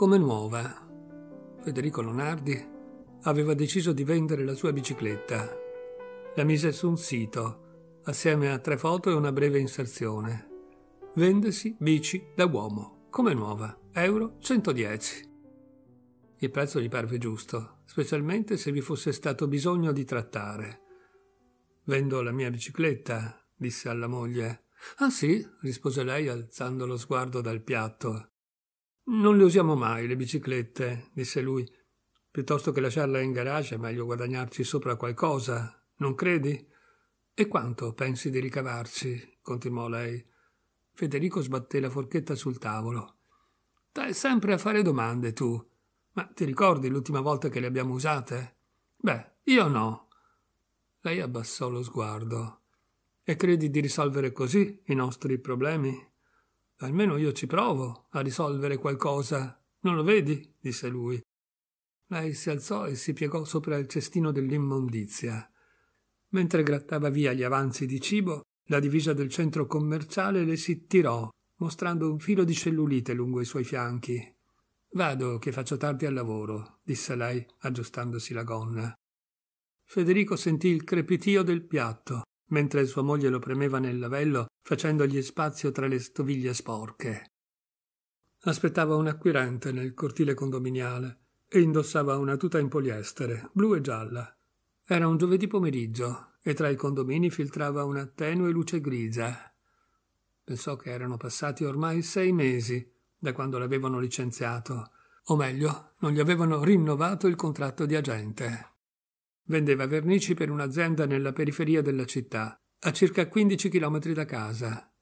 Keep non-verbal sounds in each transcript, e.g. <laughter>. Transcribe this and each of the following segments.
come nuova. Federico Lonardi aveva deciso di vendere la sua bicicletta. La mise su un sito, assieme a tre foto e una breve inserzione. Vendesi bici da uomo, come nuova, euro 110. Il prezzo gli parve giusto, specialmente se vi fosse stato bisogno di trattare. Vendo la mia bicicletta, disse alla moglie. Ah sì, rispose lei alzando lo sguardo dal piatto. Non le usiamo mai le biciclette, disse lui. Piuttosto che lasciarla in garage è meglio guadagnarci sopra qualcosa, non credi? E quanto pensi di ricavarci? continuò lei. Federico sbatté la forchetta sul tavolo. Stai sempre a fare domande tu. Ma ti ricordi l'ultima volta che le abbiamo usate? Beh, io no. Lei abbassò lo sguardo. E credi di risolvere così i nostri problemi? Almeno io ci provo a risolvere qualcosa. Non lo vedi? disse lui. Lei si alzò e si piegò sopra il cestino dell'immondizia. Mentre grattava via gli avanzi di cibo, la divisa del centro commerciale le si tirò, mostrando un filo di cellulite lungo i suoi fianchi. Vado, che faccio tardi al lavoro, disse lei, aggiustandosi la gonna. Federico sentì il crepitio del piatto mentre sua moglie lo premeva nel lavello facendogli spazio tra le stoviglie sporche. Aspettava un acquirente nel cortile condominiale e indossava una tuta in poliestere, blu e gialla. Era un giovedì pomeriggio e tra i condomini filtrava una tenue luce grigia. Pensò che erano passati ormai sei mesi da quando l'avevano licenziato, o meglio, non gli avevano rinnovato il contratto di agente. Vendeva vernici per un'azienda nella periferia della città, a circa 15 chilometri da casa.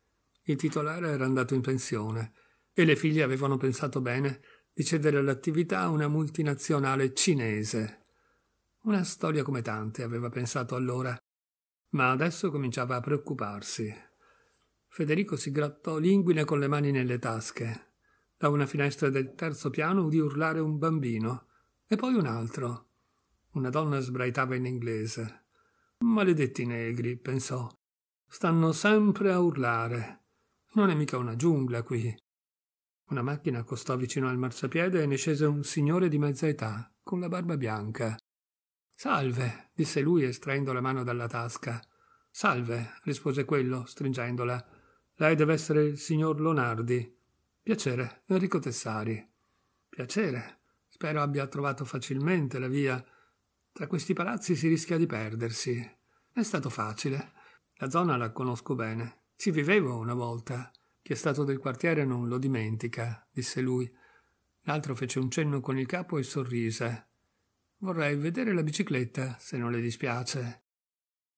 Il titolare era andato in pensione e le figlie avevano pensato bene di cedere l'attività a una multinazionale cinese. Una storia come tante, aveva pensato allora, ma adesso cominciava a preoccuparsi. Federico si grattò l'inguine con le mani nelle tasche. Da una finestra del terzo piano udì urlare un bambino e poi un altro. Una donna sbraitava in inglese. Maledetti negri, pensò. Stanno sempre a urlare. Non è mica una giungla qui. Una macchina accostò vicino al marciapiede e ne scese un signore di mezza età, con la barba bianca. Salve, disse lui estraendo la mano dalla tasca. Salve, rispose quello, stringendola. Lei deve essere il signor Lonardi. Piacere, Enrico Tessari. Piacere. Spero abbia trovato facilmente la via. Tra questi palazzi si rischia di perdersi. È stato facile. La zona la conosco bene. Ci vivevo una volta. Chi è stato del quartiere non lo dimentica, disse lui. L'altro fece un cenno con il capo e sorrise. Vorrei vedere la bicicletta, se non le dispiace.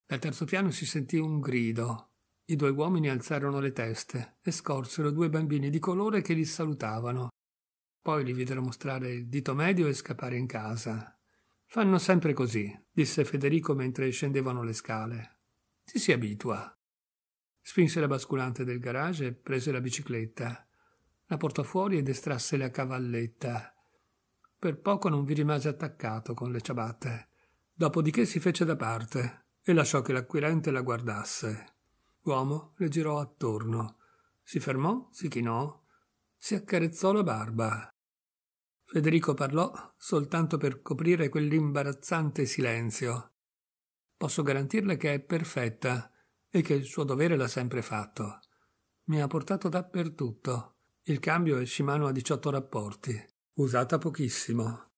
Dal terzo piano si sentì un grido. I due uomini alzarono le teste e scorsero due bambini di colore che li salutavano. Poi li videro mostrare il dito medio e scappare in casa. Fanno sempre così, disse Federico mentre scendevano le scale. Ci si abitua. Spinse la basculante del garage e prese la bicicletta. La portò fuori ed estrasse la cavalletta. Per poco non vi rimase attaccato con le ciabatte. Dopodiché si fece da parte e lasciò che l'acquirente la guardasse. L'uomo le girò attorno. Si fermò, si chinò, si accarezzò la barba. Federico parlò soltanto per coprire quell'imbarazzante silenzio. Posso garantirle che è perfetta e che il suo dovere l'ha sempre fatto. Mi ha portato dappertutto. Il cambio è Shimano a 18 rapporti, usata pochissimo.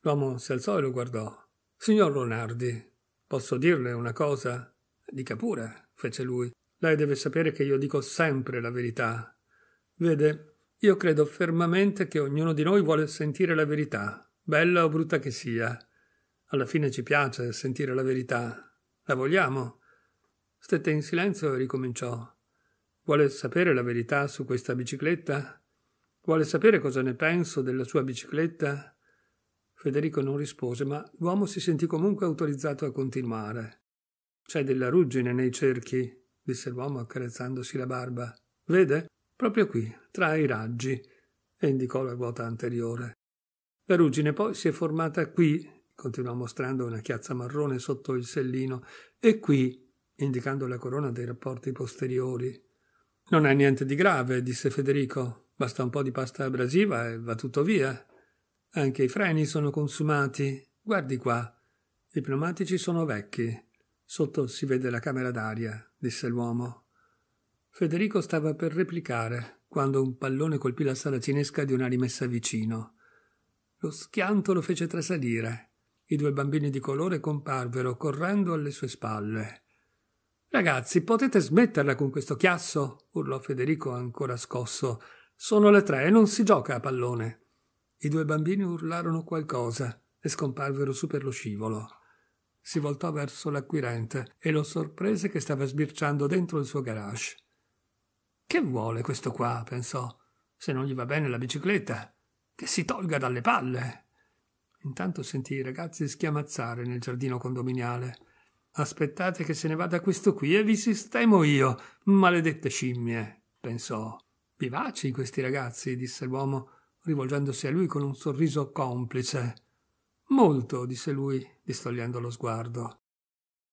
L'uomo si alzò e lo guardò. Signor Lonardi, posso dirle una cosa? Dica pure, fece lui. Lei deve sapere che io dico sempre la verità. Vede, io credo fermamente che ognuno di noi vuole sentire la verità, bella o brutta che sia. Alla fine ci piace sentire la verità. La vogliamo? Stette in silenzio e ricominciò. Vuole sapere la verità su questa bicicletta? Vuole sapere cosa ne penso della sua bicicletta? Federico non rispose, ma l'uomo si sentì comunque autorizzato a continuare. C'è della ruggine nei cerchi, disse l'uomo accarezzandosi la barba. Vede? proprio qui, tra i raggi, e indicò la ruota anteriore. La ruggine poi si è formata qui, continuò mostrando una chiazza marrone sotto il sellino, e qui, indicando la corona dei rapporti posteriori. Non è niente di grave, disse Federico. Basta un po' di pasta abrasiva e va tutto via. Anche i freni sono consumati. Guardi qua. I pneumatici sono vecchi. Sotto si vede la camera d'aria, disse l'uomo. Federico stava per replicare quando un pallone colpì la sala cinesca di una rimessa vicino. Lo schianto lo fece trasalire. I due bambini di colore comparvero correndo alle sue spalle. Ragazzi, potete smetterla con questo chiasso? urlò Federico ancora scosso. Sono le tre e non si gioca a pallone. I due bambini urlarono qualcosa e scomparvero su per lo scivolo. Si voltò verso l'acquirente e lo sorprese che stava sbirciando dentro il suo garage. Che vuole questo qua? pensò. Se non gli va bene la bicicletta, che si tolga dalle palle. Intanto sentì i ragazzi schiamazzare nel giardino condominiale. Aspettate che se ne vada questo qui e vi sistemo io. Maledette scimmie, pensò. Vivaci questi ragazzi, disse l'uomo, rivolgendosi a lui con un sorriso complice. Molto, disse lui, distogliendo lo sguardo.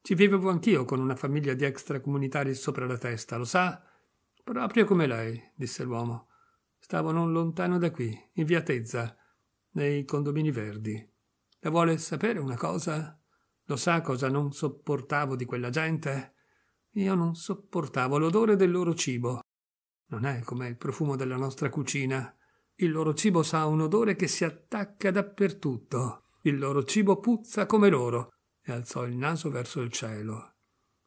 Ci vivevo anch'io con una famiglia di extracomunitari sopra la testa, lo sa? Proprio come lei, disse l'uomo. Stavo non lontano da qui, in via Tezza, nei condomini verdi. La vuole sapere una cosa? Lo sa cosa non sopportavo di quella gente? Io non sopportavo l'odore del loro cibo. Non è come il profumo della nostra cucina. Il loro cibo sa un odore che si attacca dappertutto. Il loro cibo puzza come loro. E alzò il naso verso il cielo.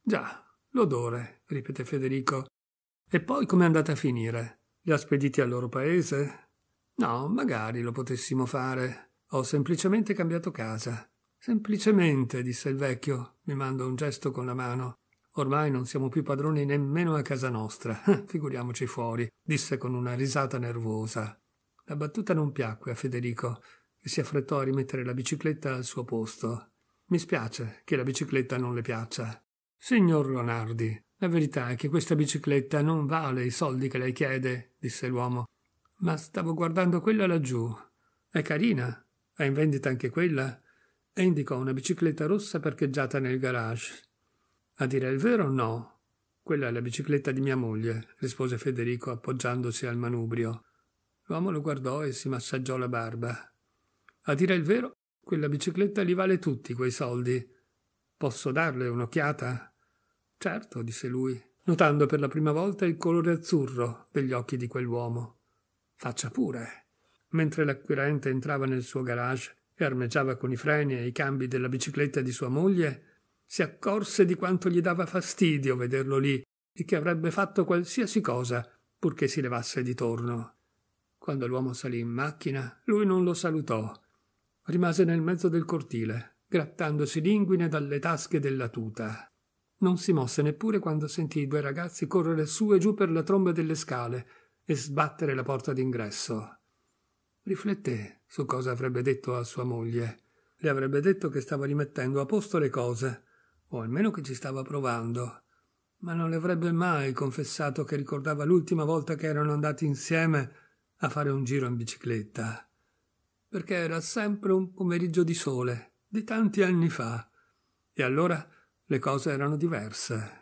Già, l'odore, ripete Federico, e poi com'è andata a finire? Li ha spediti al loro paese? No, magari lo potessimo fare. Ho semplicemente cambiato casa. Semplicemente, disse il vecchio, mi manda un gesto con la mano. Ormai non siamo più padroni nemmeno a casa nostra, <laughs> figuriamoci fuori, disse con una risata nervosa. La battuta non piacque a Federico, che si affrettò a rimettere la bicicletta al suo posto. Mi spiace che la bicicletta non le piaccia. Signor Leonardi, la verità è che questa bicicletta non vale i soldi che lei chiede, disse l'uomo. Ma stavo guardando quella laggiù. È carina. È in vendita anche quella? E indicò una bicicletta rossa parcheggiata nel garage. A dire il vero, no. Quella è la bicicletta di mia moglie, rispose Federico appoggiandosi al manubrio. L'uomo lo guardò e si massaggiò la barba. A dire il vero, quella bicicletta li vale tutti quei soldi. Posso darle un'occhiata? Certo, disse lui, notando per la prima volta il colore azzurro degli occhi di quell'uomo. Faccia pure. Mentre l'acquirente entrava nel suo garage e armeggiava con i freni e i cambi della bicicletta di sua moglie, si accorse di quanto gli dava fastidio vederlo lì e che avrebbe fatto qualsiasi cosa purché si levasse di torno. Quando l'uomo salì in macchina, lui non lo salutò. Rimase nel mezzo del cortile, grattandosi linguine dalle tasche della tuta. Non si mosse neppure quando sentì i due ragazzi correre su e giù per la tromba delle scale e sbattere la porta d'ingresso. Rifletté su cosa avrebbe detto a sua moglie. Le avrebbe detto che stava rimettendo a posto le cose, o almeno che ci stava provando, ma non le avrebbe mai confessato che ricordava l'ultima volta che erano andati insieme a fare un giro in bicicletta. Perché era sempre un pomeriggio di sole, di tanti anni fa. E allora le cose erano diverse.